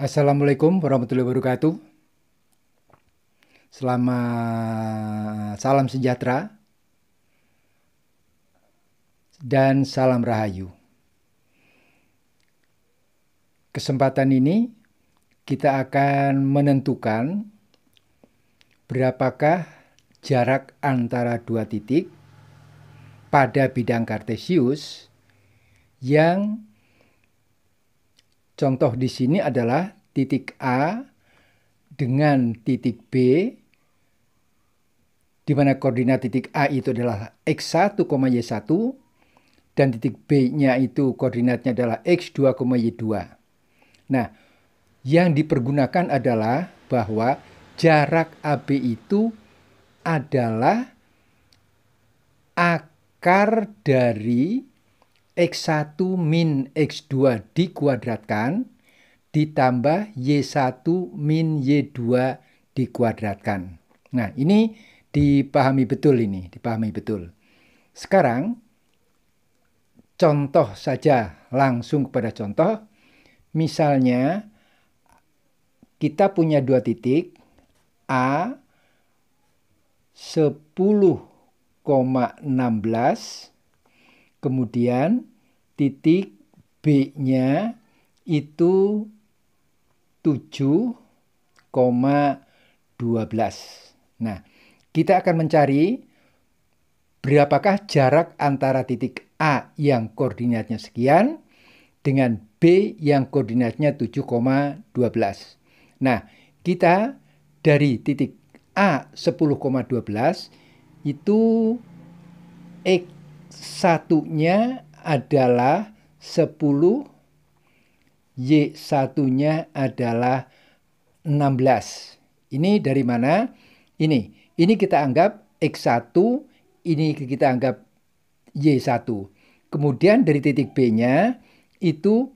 Assalamualaikum warahmatullahi wabarakatuh. Selamat salam sejahtera dan salam rahayu. Kesempatan ini kita akan menentukan berapakah jarak antara dua titik pada bidang kartesius yang Contoh di sini adalah titik A dengan titik B, di mana koordinat titik A itu adalah X1, Y1, dan titik B-nya itu koordinatnya adalah X2, Y2. Nah, yang dipergunakan adalah bahwa jarak AB itu adalah akar dari X1 min X2 dikuadratkan ditambah Y1 min Y2 dikuadratkan. Nah, ini dipahami betul ini, dipahami betul. Sekarang, contoh saja langsung kepada contoh. Misalnya, kita punya dua titik, A 10,16, kemudian titik B-nya itu 7,12. Nah, kita akan mencari berapakah jarak antara titik A yang koordinatnya sekian dengan B yang koordinatnya 7,12. Nah, kita dari titik A 10,12 itu X satunya adalah 10, Y1-nya adalah 16. Ini dari mana? Ini. Ini kita anggap X1, ini kita anggap Y1. Kemudian dari titik B-nya itu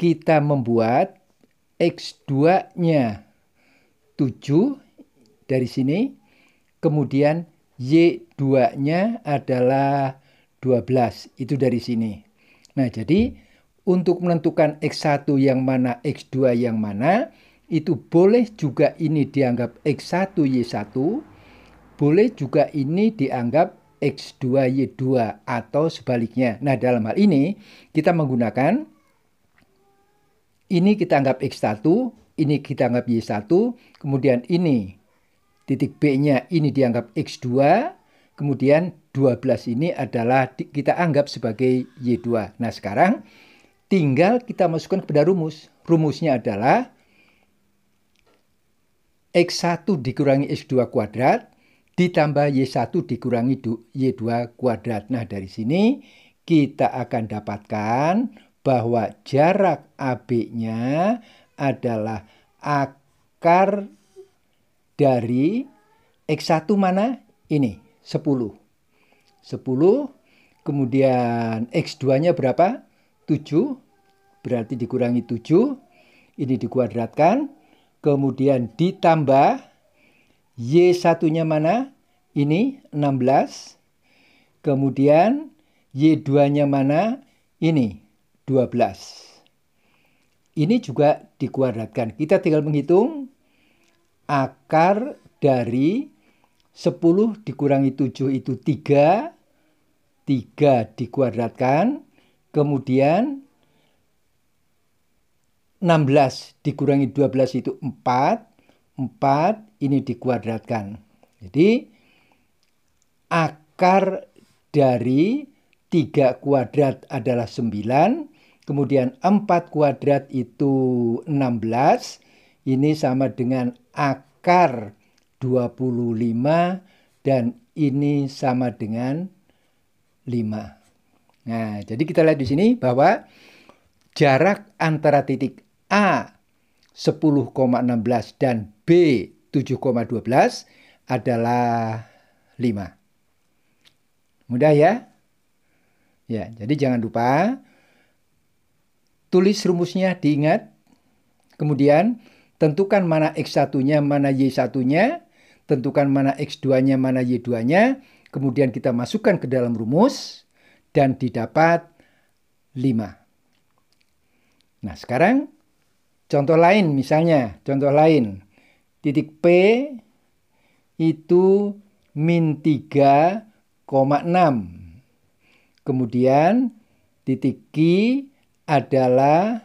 kita membuat X2-nya 7 dari sini. Kemudian Y2-nya adalah 12. Itu dari sini. Nah, jadi untuk menentukan X1 yang mana, X2 yang mana, itu boleh juga ini dianggap X1, Y1, boleh juga ini dianggap X2, Y2, atau sebaliknya. Nah, dalam hal ini, kita menggunakan ini kita anggap X1, ini kita anggap Y1, kemudian ini titik B-nya ini dianggap X2, kemudian 12 ini adalah kita anggap sebagai Y2. Nah sekarang tinggal kita masukkan kepada rumus. Rumusnya adalah X1 dikurangi X2 kuadrat ditambah Y1 dikurangi Y2 kuadrat. Nah dari sini kita akan dapatkan bahwa jarak AB-nya adalah akar dari X1 mana? Ini, 10. 10. Kemudian X2-nya berapa? 7. Berarti dikurangi 7. Ini dikuadratkan. Kemudian ditambah Y1-nya mana? Ini 16. Kemudian Y2-nya mana? Ini 12. Ini juga dikuadratkan. Kita tinggal menghitung akar dari 10 dikurangi 7 itu 3. 3 dikuadratkan. Kemudian 16 dikurangi 12 itu 4. 4 ini dikuadratkan. Jadi akar dari 3 kuadrat adalah 9. Kemudian 4 kuadrat itu 16. Ini sama dengan akar 25 dan ini sama dengan 5. Nah, jadi kita lihat di sini bahwa jarak antara titik A 10,16 dan B 7,12 adalah 5. Mudah ya? Ya, jadi jangan lupa tulis rumusnya diingat. Kemudian tentukan mana X1-nya, mana Y1-nya, tentukan mana X2-nya, mana Y2-nya, kemudian kita masukkan ke dalam rumus, dan didapat 5. Nah, sekarang contoh lain misalnya, contoh lain. Titik P itu min 3,6. Kemudian titik Q adalah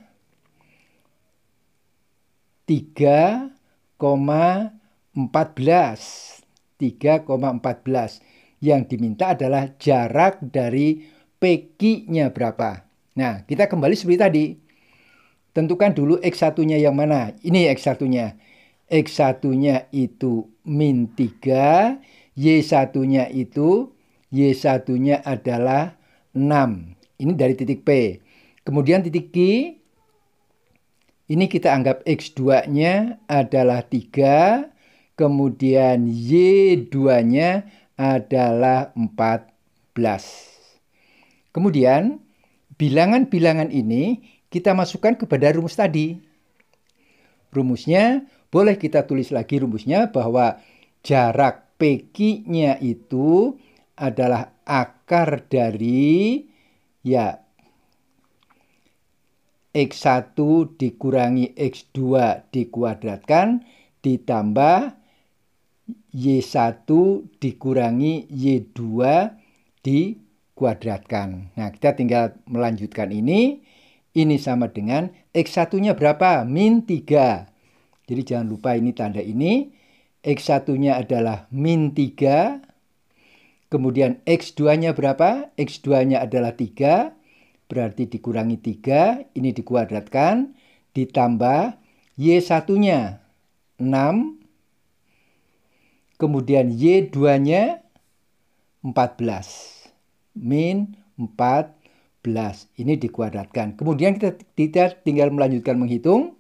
3,6 14. 3,14. Yang diminta adalah jarak dari PQ-nya berapa. Nah, kita kembali seperti tadi. Tentukan dulu X1-nya yang mana. Ini X1-nya. X1-nya itu min 3. Y1-nya itu, Y1-nya adalah 6. Ini dari titik P. Kemudian titik Q. Ini kita anggap X2-nya adalah 3. Kemudian Y2-nya adalah 14. Kemudian bilangan-bilangan ini kita masukkan kepada rumus tadi. Rumusnya boleh kita tulis lagi rumusnya bahwa jarak PQ-nya itu adalah akar dari ya X1 dikurangi X2 dikuadratkan ditambah Y1 dikurangi Y2 dikuadratkan. Nah, kita tinggal melanjutkan ini. Ini sama dengan X1-nya berapa? Min 3. Jadi jangan lupa ini tanda ini. X1-nya adalah min 3. Kemudian X2-nya berapa? X2-nya adalah 3. Berarti dikurangi 3. Ini dikuadratkan. Ditambah Y1-nya 6 Kemudian Y2-nya 14. Min 14. Ini dikuadratkan. Kemudian kita, kita tinggal melanjutkan menghitung.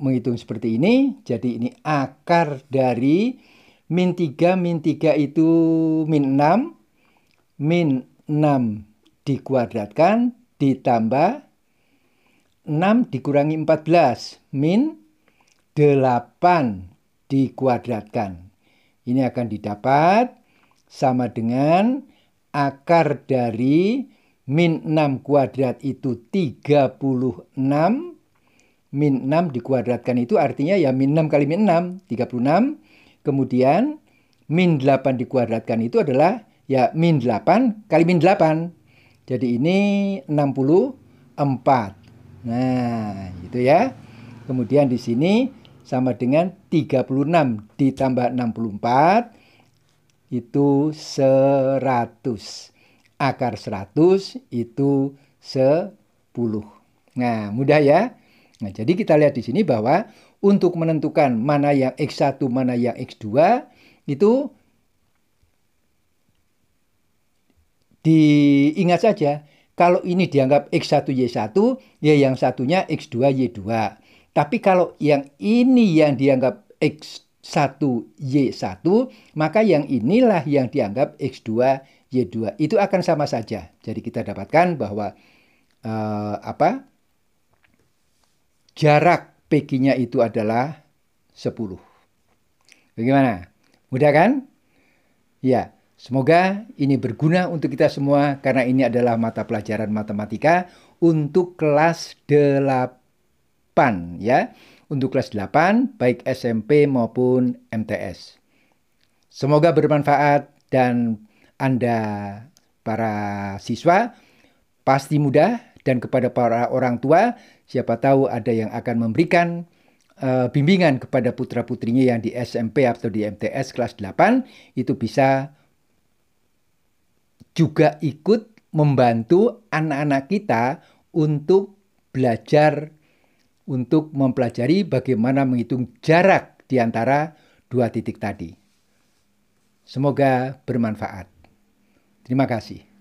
Menghitung seperti ini. Jadi ini akar dari min 3, min 3 itu min 6. Min 6 dikuadratkan ditambah 6 dikurangi 14. Min 8 dikuadratkan. Ini akan didapat sama dengan akar dari min 6 kuadrat itu 36. Min 6 dikuadratkan itu artinya ya min 6 kali min 6, 36. Kemudian min 8 dikuadratkan itu adalah ya min 8 kali min 8. Jadi ini 64. Nah, itu ya. Kemudian di sini sama dengan 36 ditambah 64 itu 100. Akar 100 itu 10. Nah, mudah ya. Nah, jadi kita lihat di sini bahwa untuk menentukan mana yang X1, mana yang X2, itu diingat saja, kalau ini dianggap X1, Y1, ya yang satunya X2, Y2. Tapi kalau yang ini yang dianggap X1, Y1, maka yang inilah yang dianggap X2, Y2. Itu akan sama saja. Jadi kita dapatkan bahwa uh, apa jarak PG-nya itu adalah 10. Bagaimana? Mudah kan? Ya, semoga ini berguna untuk kita semua karena ini adalah mata pelajaran matematika untuk kelas 8 ya untuk kelas 8 baik SMP maupun MTS. Semoga bermanfaat dan Anda para siswa pasti mudah dan kepada para orang tua siapa tahu ada yang akan memberikan uh, bimbingan kepada putra-putrinya yang di SMP atau di MTS kelas 8 itu bisa juga ikut membantu anak-anak kita untuk belajar untuk mempelajari bagaimana menghitung jarak di antara dua titik tadi. Semoga bermanfaat. Terima kasih.